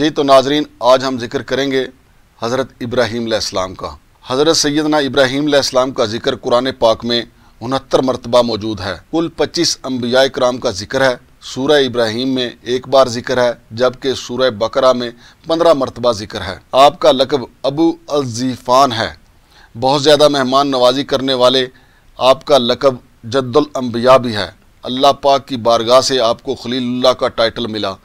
जी तो नाजरीन आज हम जिक्र करेंगे हज़रत इब्राहीम आसमाम का हज़रत सैदना इब्राहीम आसमाम का जिक्र कुरान पाक में उनहत्तर मरतबा मौजूद है कुल पच्चीस अम्बिया कराम का जिक्र है सूर्य इब्राहिम में एक बार जिक्र है जबकि सूर्य बकरा में पंद्रह मरतबा जिक्र है आपका लकब अबू अज़ीफान है बहुत ज़्यादा मेहमान नवाजी करने वाले आपका लकब जद्दुल अम्बिया भी है अल्लाह पाक की बारगाह से आपको खलील का टाइटल मिला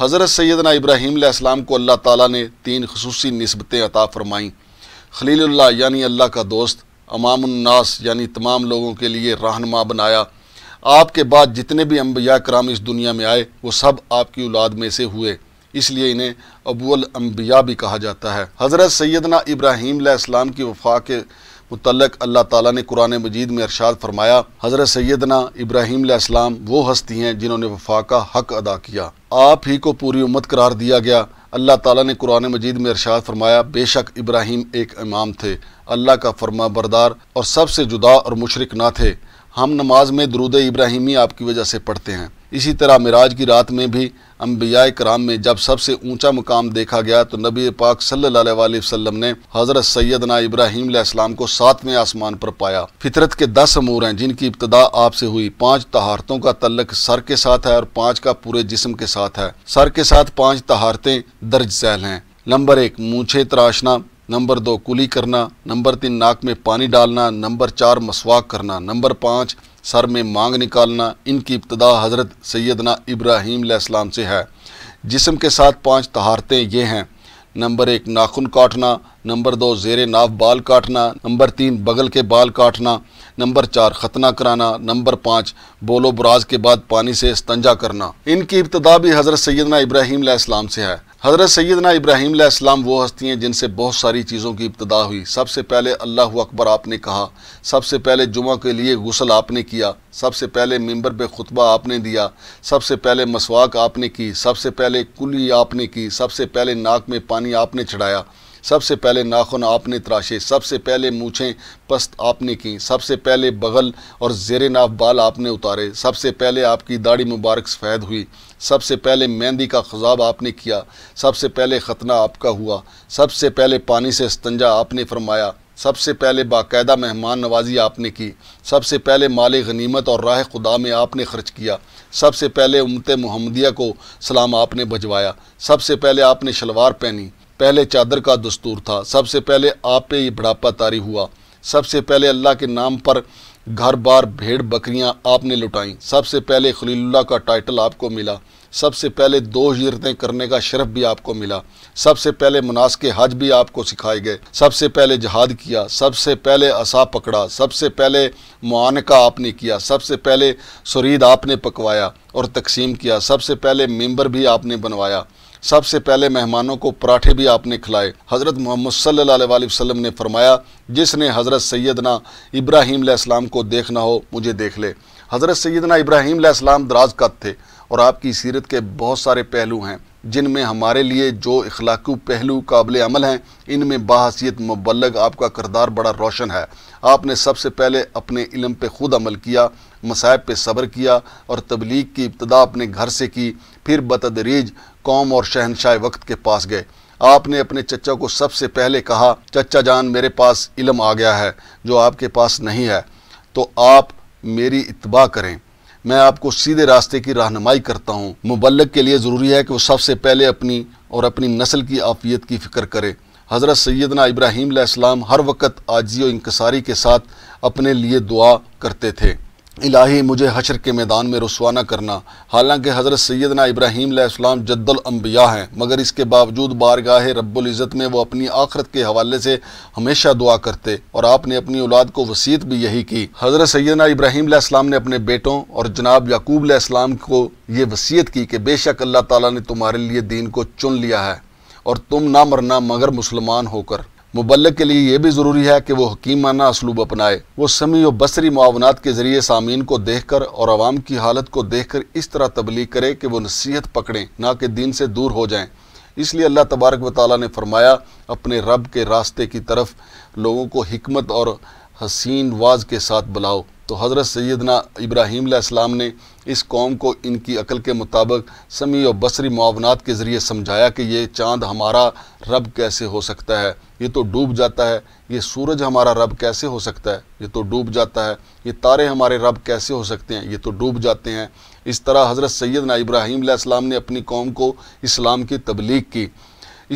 हज़रत सैदना इब्राहीम इस्लाम को अल्लाह ताली ने तीन खसूसी नस्बतें अता फ़रमाईं खलील्ला यानी अल्लाह का दोस्त अमामनास यानी तमाम लोगों के लिए रहनमा बनाया आपके बाद जितने भी अम्बिया कराम इस दुनिया में आए वो सब आपकी औलाद में से हुए इसलिए इन्हें अबूल अम्बिया भी कहा जाता है हज़रत सैदना इब्राहीम इस्लाम की वफा के मुतलक अल्लाह ताला ने कुरान मजीद में अरशाद फरमाया हज़रत सैदना इब्राहिम इस्लाम वो हस्ती हैं जिन्होंने वफा का हक अदा किया आप ही को पूरी उम्मत करार दिया गया अल्लाह ताला ने कुरान मजीद में अरशाद फरमाया बेशक इब्राहिम एक इमाम थे अल्लाह का फरमा बरदार और सबसे जुदा और मुशरक ना थे हम नमाज में दरूद इब्राहिमी आपकी वजह से पढ़ते हैं इसी तरह मराज की रात में भी अम्बिया कराम में जब सबसे ऊंचा मुकाम देखा गया तो नबी पाक सल्लाम ने हज़रत सैदना इब्राहिम इस्लाम को सातवें आसमान पर पाया फितरत के दस अमूर हैं जिनकी इब्तदा आपसे हुई पांच तहारतों का तल्लक सर के साथ है और पांच का पूरे जिसम के साथ है सर के साथ पांच तहारतें दर्ज सैल हैं नंबर एक मूछे तराशना नंबर दो कुली करना नंबर तीन नाक में पानी डालना नंबर चार मसवाक करना नंबर पाँच सर में मांग निकालना इनकी इब्तदा हज़रत सैदना इब्राहीम से है जिसम के साथ पाँच तहारतें ये हैं नंबर एक नाखून काटना नंबर दो जेर नाव बाल काटना नंबर तीन बगल के बाल काटना नंबर चार खतना कराना नंबर पाँच बोलो बराज के बाद पानी से स्तंजा करना इनकी इब्तदा भी हज़रत सैदना इब्राहीम से है हज़रत सैदना इब्राहिम इस्लाम वो हस्ती हैं जिनसे बहुत सारी चीज़ों की इब्तदा हुई सबसे पहले अल्लाह अकबर आपने कहा सबसे पहले जुमा के लिए गसल आपने किया सबसे पहले मंबर पे खुतबा आपने दिया सबसे पहले मसवाक आपने की सबसे पहले कुली आपने की सबसे पहले नाक में पानी आपने चढ़ाया सबसे पहले नाखून आपने तराशे सबसे पहले मूछें पस्त आपने की सबसे पहले बगल और जेर नाफ बाल आपने उतारे सबसे पहले आपकी दाढ़ी मुबारक सफ़ैद हुई सबसे पहले मेहंदी का खजाब आपने किया सबसे पहले ख़तना आपका हुआ सबसे पहले पानी से स्तंजा आपने फरमाया सबसे पहले बाकायदा मेहमान नवाजी आपने की सबसे पहले माल गनीमत और राह खुदा में आपने खर्च किया सबसे पहले उमत मुहमदिया को सलाम आपने भजवाया सबसे पहले आपने शलवार पहनी पहले चादर का दस्तूर था सबसे पहले आप पे ये बढ़ापा तारी हुआ सबसे पहले अल्लाह के नाम पर घर बार भेड़ बकरियां आपने लुटाईं सबसे पहले खलील्ला का टाइटल आपको मिला सबसे पहले दो हिजरतें करने का शरफ भी आपको मिला सबसे पहले मुनास के हज भी आपको सिखाए गए सबसे पहले जहाद किया सबसे पहले असा पकड़ा सबसे पहले मुआनका आपने किया सबसे पहले सुरीद आपने पकवाया और तकसीम किया सबसे पहले मेम्बर भी आपने बनवाया सबसे पहले मेहमानों को पराठे भी आपने खिलाए हज़रत मोहम्मद सल्ला वसम ने फरमाया जिसने हज़रत सैदना इब्राहीम को देखना हो मुझे देख ले हज़रत सैदना इब्राहीम दराज कद थे और आपकी सीरत के बहुत सारे पहलू हैं जिनमें हमारे लिए जो इखलाकू पहलू काबिल अमल हैं इनमें बासीत मबलग आपका करदार बड़ा रोशन है आपने सबसे पहले अपने इलम पे खुद अमल किया मसायब पर सब्र किया और तबलीग की इब्तदा अपने घर से की फिर बतदरीज कौम और शहनशाह वक्त के पास गए आपने अपने चचा को सबसे पहले कहा चचा जान मेरे पास इलम आ गया है जो आपके पास नहीं है तो आप मेरी इतबा करें मैं आपको सीधे रास्ते की रहनुमाई करता हूँ मुबलक के लिए ज़रूरी है कि वह सबसे पहले अपनी और अपनी नस्ल की आफियत की फ़िक्र करे हज़रत सैदना इब्राहीम हर वक्त आजी और इंकसारी के साथ अपने लिए दुआ करते थे इलाही मुझे हशर के मैदान में रसवाना करना हालांकि हज़रत सैदना इब्राहिम इस्लाम जद्दलम्बिया हैं मगर इसके बावजूद बारगाह रब्ज़त में वो अपनी आखरत के हवाले से हमेशा दुआ करते और आपने अपनी औलाद को वसीत भी यही की हज़रत सैदना इब्राहिम इस्लाम ने अपने बेटों और जनाब याकूब इस्लाम को ये वसीत की कि बेशक अल्लाह ताली ने तुम्हारे लिए दीन को चुन लिया है और तुम ना मरना मगर मुसलमान होकर मुबलक के लिए यह भी ज़रूरी है कि वह हकीमाना इसलूब अपनाए वो समी व बसरी मुआवनात के ज़रिए सामीन को देख कर और आवाम की हालत को देख कर इस तरह तबलीग करे कि वह नसीहत पकड़ें ना कि दिन से दूर हो जाएँ इसलिए अल्लाह तबारक व ताली ने फरमाया अपने रब के रास्ते की तरफ लोगों को हमत और हसीन वाज के साथ बुलाओ तो हज़रत सैदना इब्राहीम ने इस कौम को इनकी अकल के मुताबिक समी और बसरी मुआवनात के ज़रिए समझाया कि ये चांद हमारा रब कैसे हो सकता है ये तो डूब जाता है ये सूरज हमारा रब कैसे हो सकता है ये तो डूब जाता है ये तारे हमारे रब कैसे हो सकते हैं ये तो डूब जाते हैं इस तरह हज़रत सैदना इब्राहिम आसमाम ने अपनी कौम को इस्लाम की तबलीग की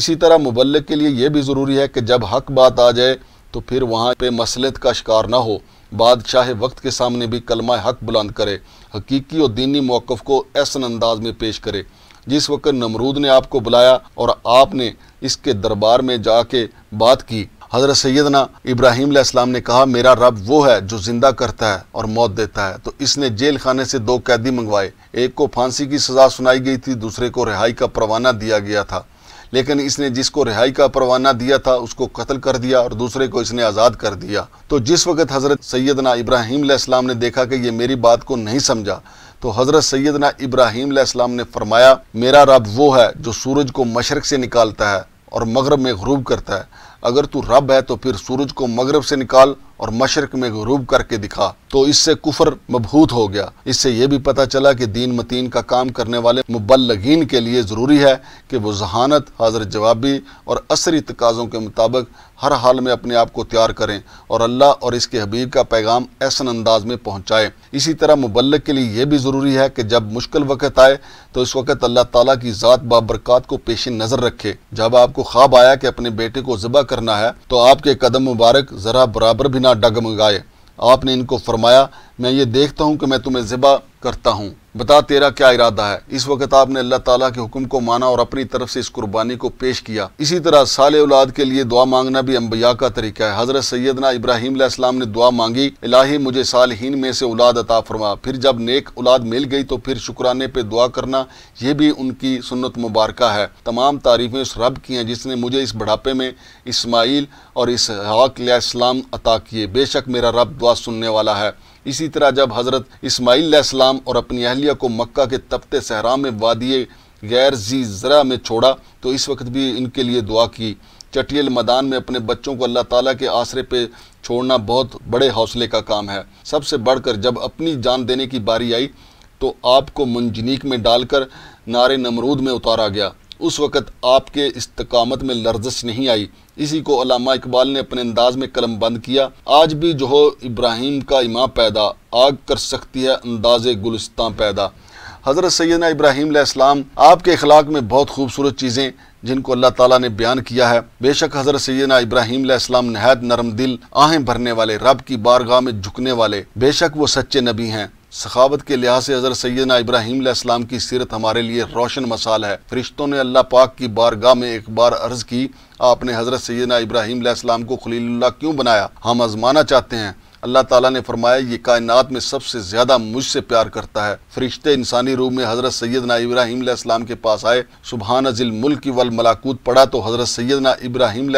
इसी तरह मुबल के लिए यह भी ज़रूरी है कि जब हक बात आ जाए तो फिर वहाँ पे मसलत का शिकार ना हो बादशाह वक्त के सामने भी कलमा हक बुलंद करे हकीकी और दीनी मौक़ को ऐसा अंदाज में पेश करे जिस वक्त नमरूद ने आपको बुलाया और आपने इसके दरबार में जाके बात की हज़रत सैदना इब्राहिम इस्लाम ने कहा मेरा रब वो है जो ज़िंदा करता है और मौत देता है तो इसने जेल खाने से दो कैदी मंगवाए एक को फांसी की सज़ा सुनाई गई थी दूसरे को रिहाई का परवाना दिया गया था लेकिन इसने जिसको रिहाई का परवाना दिया था उसको कत्ल कर दिया और दूसरे को इसने आज़ाद कर दिया तो जिस वक्त हज़रत सैदना इब्राहिम इस्लाम ने देखा कि ये मेरी बात को नहीं समझा तो हज़रत सैदना इब्राहिम इस्लाम ने फरमाया मेरा रब वो है जो सूरज को मशरक़ से निकालता है और मगरब में गरूब करता है अगर तू रब है तो फिर सूरज को मगरब से निकाल और मशरक में गरूब करके दिखा तो इससे कुफर मबहूत हो गया इससे यह भी पता चला कि दीन मतीन का काम करने वाले मुबलगिन के लिए ज़रूरी है कि वो जहानत हाजर जवाबी और असरी तकाज़ों के मुताबिक हर हाल में अपने आप को तैयार करें और अल्लाह और इसके हबीब का पैगाम ऐसा अंदाज में पहुँचाए इसी तरह मुबल के लिए यह भी ज़रूरी है कि जब मुश्किल वक़्त आए तो इस वक्त अल्लाह तला की ज़ात बाबरकत को पेश नज़र रखे जब आपको ख्वाब आया कि अपने बेटे को ज़बह करना है तो आपके कदम मुबारक ज़रा बराबर भी बिना डगमगाए आपने इनको फरमाया मैं ये देखता हूँ कि मैं तुम्हें ज़िबा करता हूँ बता तेरा क्या इरादा है इस वक्त आपने अल्लाह ताला के हुक्म को माना और अपनी तरफ से इस कुर्बानी को पेश किया इसी तरह साल औलाद के लिए दुआ मांगना भी अम्बिया का तरीका है हजरत सैदना इब्राहिम सलाम ने दुआ मांगी इलाही मुझे सालहीन में से औलाद अता फरमा फिर जब नेक औलाद मिल गई तो फिर शुक्राने पर दुआ करना यह भी उनकी सुन्नत मुबारक है तमाम तारीफ़ें उस रब की हैं जिसने मुझे इस बढ़ापे में इसमाइल और इसहाक अता किए बेशक मेरा रब दुआ सुनने वाला है इसी तरह जब हज़रत इसमाईलम और अपनी अहलिया को मक्का के तपते सहरा में वादिय गैर जी ज़रा में छोड़ा तो इस वक्त भी इनके लिए दुआ की चटियल मैदान में अपने बच्चों को अल्लाह ताला के आसरे पे छोड़ना बहुत बड़े हौसले का काम है सबसे बढ़कर जब अपनी जान देने की बारी आई तो आपको मुंजनीक में डालकर नारे नमरूद में उतारा गया उस वक़्त आपके इस्तकामत में लर्जश नहीं आई इसी को अलामा इकबाल ने अपने अंदाज में कलम बंद किया आज भी जो हो इब्राहिम का इमाम पैदा आग कर सकती है अंदाज गुलस्तान पैदा हज़रत सैदना इब्राहिम इस्लाम आपके अखलाक में बहुत खूबसूरत चीज़ें जिनको अल्लाह ताला ने बयान किया है बेशक हज़रत सैदना इब्राहिम इस्लाम नहायत नरम दिल आहें भरने वाले रब की बारगाह में झुकने वाले बेशक वो सच्चे नबी हैं सखावत के लिहाज से हज़र सैदना इब्राहिम की सीरत हमारे लिए रोशन मसाल है फरिश्तों ने अल्लाह पाक की बारगाह में एक बार अर्ज़ की आपने हज़रत सैदना इब्राहिम को खलील्ला क्यों बनाया हम आजमाना चाहते हैं अल्लाह ताला ने फरमाया ये कायनात में सबसे ज़्यादा मुझसे प्यार करता है फरिश्ते इंसानी रूप में हज़रत सैदना इब्राहिम के पास आए सुबहान अजिल मुल्क वल मलाकूत पढ़ा तो हज़रत सैदना इब्राहिम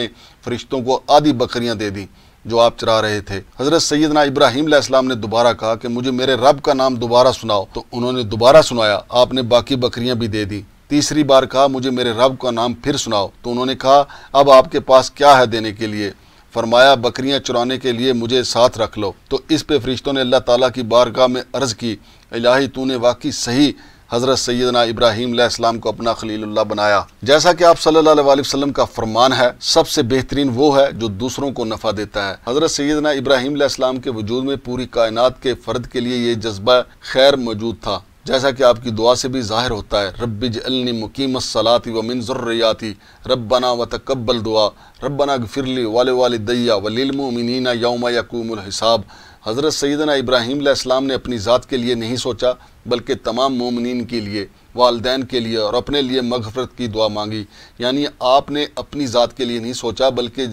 ने फरिश्तों को आधी बकरियाँ दे दी जो आप चरा रहे थे हज़रत सैदना इब्राहिम इस्लाम ने दोबारा कहा कि मुझे मेरे रब का नाम दोबारा सुनाओ तो उन्होंने दोबारा सुनाया आपने बाकी बकरियां भी दे दी तीसरी बार कहा मुझे मेरे रब का नाम फिर सुनाओ तो उन्होंने कहा अब आपके पास क्या है देने के लिए फरमाया बकरियां चुराने के लिए मुझे साथ रख लो तो इस पे फरिश्तों ने अल्लाह ताला की बारगाह में अर्ज़ की इलाही तूने वाकई सही हज़रत सैदना इब्राहिम इस्लाम को अपना खलील्ला बनाया जैसा कि आप सल्ला वसलम का फरमान है सबसे बेहतरीन वो है जो दूसरों को नफ़ा देता है हज़रत सैदना इब्राहिम इस्लाम के वजूद में पूरी कायनात के फ़र्द के लिए ये जज्बा खैर मौजूद था जैसा कि आपकी दुआ से भी ज़ाहिर होता है रब जलनी मुकीम सलाती व मिनजुर्रियाती रबना व तकबल दुआ रबना गफिरली वाले वाल दैया वलीलमिनना यौम यकूमल हिसाब हज़रत सैदना इब्राहिम इस्लाम ने अपनी ज़ात के लिए नहीं सोचा बल्कि तमाम ममिन के लिए वालदेन के लिए और अपने लिए मगफरत की दुआ मांगी यानी आपने अपनी ज़ात के लिए नहीं सोचा बल्कि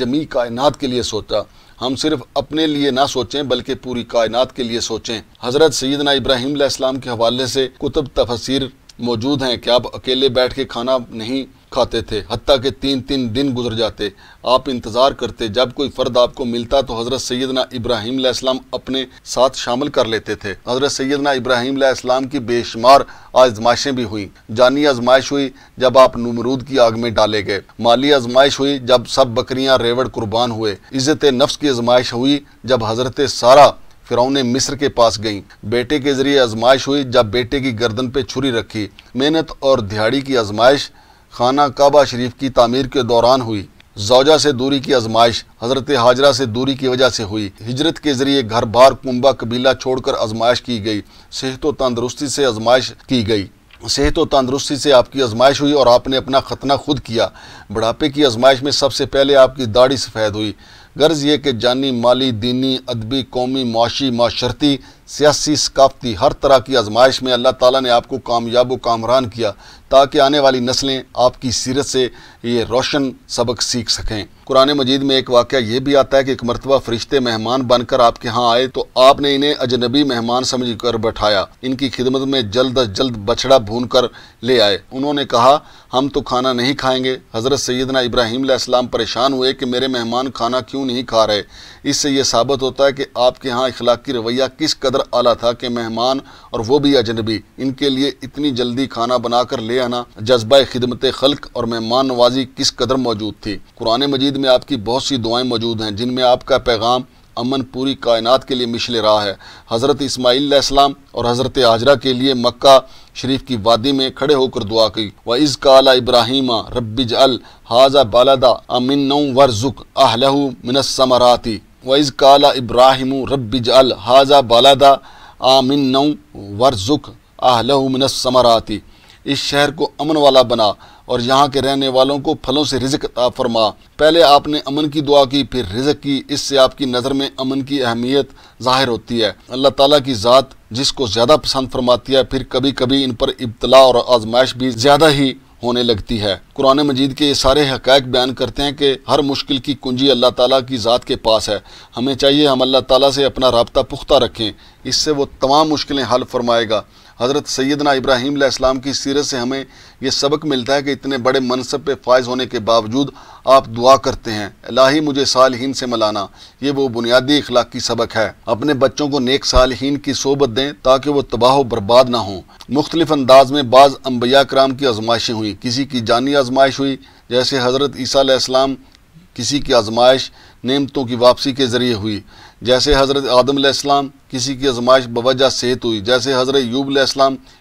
जमी कायनात के लिए सोचा हम सिर्फ अपने लिए ना सोचें बल्कि पूरी कायनात के लिए सोचें हज़रत सैदना इब्राहिम के हवाले से कुतुब तफसर मौजूद हैं कि आप अकेले बैठ के खाना नहीं खाते थे हती के तीन तीन दिन गुजर जाते आप इंतज़ार करते जब कोई फ़र्द आपको मिलता तो हज़रत सैदना इब्राहिम इस्लाम अपने साथ शामिल कर लेते थे हज़रत सैदना इब्राहिम इस्लाम की बेशुमार आजमाइशें भी हुई जानी आजमाइश हुई जब आप नमरूद की आग में डाले गए माली आजमाइश हुई जब सब बकरियाँ रेवड़ कुर्बान हुए इज़्ज़त नफ्स की आजमाइश हुई जब हज़रत सारा फिरौने मिस्र के पास गईं बेटे के जरिए आजमाइश हुई जब बेटे की गर्दन पे छुरी रखी मेहनत और दिहाड़ी की आजमाइश खाना काबा शरीफ की तामीर के दौरान हुई जौजा से दूरी की आजमाइश हज़रत हाजरा से दूरी की वजह से हुई हिजरत के ज़रिए घर बार कुंबा कबीला छोड़कर आजमाइश की गई सेहत व तंदरुस्ती से आजमाइश की गई सेहत व तंदरुस्ती से आपकी आजमाइश हुई और आपने अपना खतना खुद किया बुढ़ापे की आजमाइश में सबसे पहले आपकी दाढ़ी सफ़ेद हुई गर्ज ये कि जानी माली दीनी अदबी कौमी माशी माशरती सियासी सकाफ़ती हर तरह की आजमाइश में अल्लाह ताला ने आपको कामयाब व कामरान किया ताकि आने वाली नस्लें आपकी सीरत से ये रोशन सबक सीख सकें कुरान मजीद में एक वाक़ ये भी आता है कि एक मरतबा फरिश्ते मेहमान बनकर आपके यहाँ आए तो आपने इन्हें अजनबी मेहमान समझ कर बैठाया इनकी खिदमत में जल्द अज जल्द बछड़ा भून कर ले आए उन्होंने कहा हम तो खाना नहीं खाएंगे हज़रत सैदना इब्राहिम आसमाम परेशान हुए कि मेरे मेहमान खाना क्यों नहीं खा रहे इससे यह साबित होता है कि आपके यहाँ इखलाकी रवैया किस कदर कदर आला था कि मेहमान और वो भी अजनबी इनके लिए इतनी जल्दी खाना बनाकर ले आना जज्बा खिदमत खल्क और मेहमान नवाजी किस कदर मौजूद थी कुरान मजीद में आपकी बहुत सी दुआएं मौजूद हैं जिनमें आपका पैगाम अमन पूरी कायनात के लिए मिशल रहा है हज़रत इसमाईलम और हज़रत आजरा के लिए मक्का शरीफ की वादी में खड़े होकर दुआ की व इज़ काला इब्राहिम रबिज अल हाजा बालदा अमिन वर्जुक अहलहू मिनसमराती वज़ काला इब्राहिम रब्बी जल हाजा बालादा आमिन वर्जुक समराती इस शहर को अमन वाला बना और यहाँ के रहने वालों को फलों से रिजक फरमा पहले आपने अमन की दुआ की फिर रिजक की इससे आपकी नज़र में अमन की अहमियत ज़ाहिर होती है अल्लाह ताला की ज़ात जिसको ज़्यादा पसंद फरमाती है फिर कभी कभी इन पर इब्तला और आजमाइश भी ज़्यादा ही होने लगती है कुरान मजीद के ये सारे हक़ बयान करते हैं कि हर मुश्किल की कुंजी अल्लाह ताला की ज़ात के पास है हमें चाहिए हम अल्लाह ताला से अपना रबता पुख्ता रखें इससे वो तमाम मुश्किलें हल फरमाएगा हज़रत सैदना इब्राहिम इस्लाम की सीरत से हमें यह सबक मिलता है कि इतने बड़े मनसब पे फायज होने के बावजूद आप दुआ करते हैं लाही मुझे साल हीन से मलाना ये वो बुनियादी की सबक है अपने बच्चों को नेक सालहीन की सोबत दें ताकि वह तबाह बर्बाद ना हों मुख्तलिफ अंदाज में बाज़ अम्बिया कराम की आजमाइशें हुई किसी की जानी आजमाइश हुई जैसे हज़रत इस्लाम किसी की आजमाइश नेमतों की वापसी के ज़रिए हुई जैसे हज़रत आदम आदम किसी की आजमाइश बवजह सेहत हुई जैसे हज़रत यूब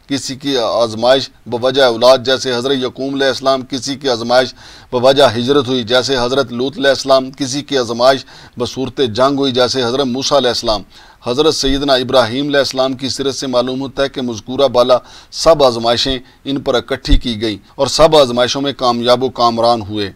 किसी की आजमाइश बवजह औलाद जैसे हज़रत यकूम आसमाम किसी की आजमाइश बवजह हिजरत हुई जैसे हज़रत लूत आसमाम किसी की आजमाइश बसूरत जंग हुई जैसे हज़रत मूसा आसमाम हज़रत सैदना इब्राहीम आसमाम की सिरत से मालूम होता है कि मजकूरा बाला सब आजमाइशें इन पर इकट्ठी की गई और सब आजमाइशों में कामयाब व कामरान हुए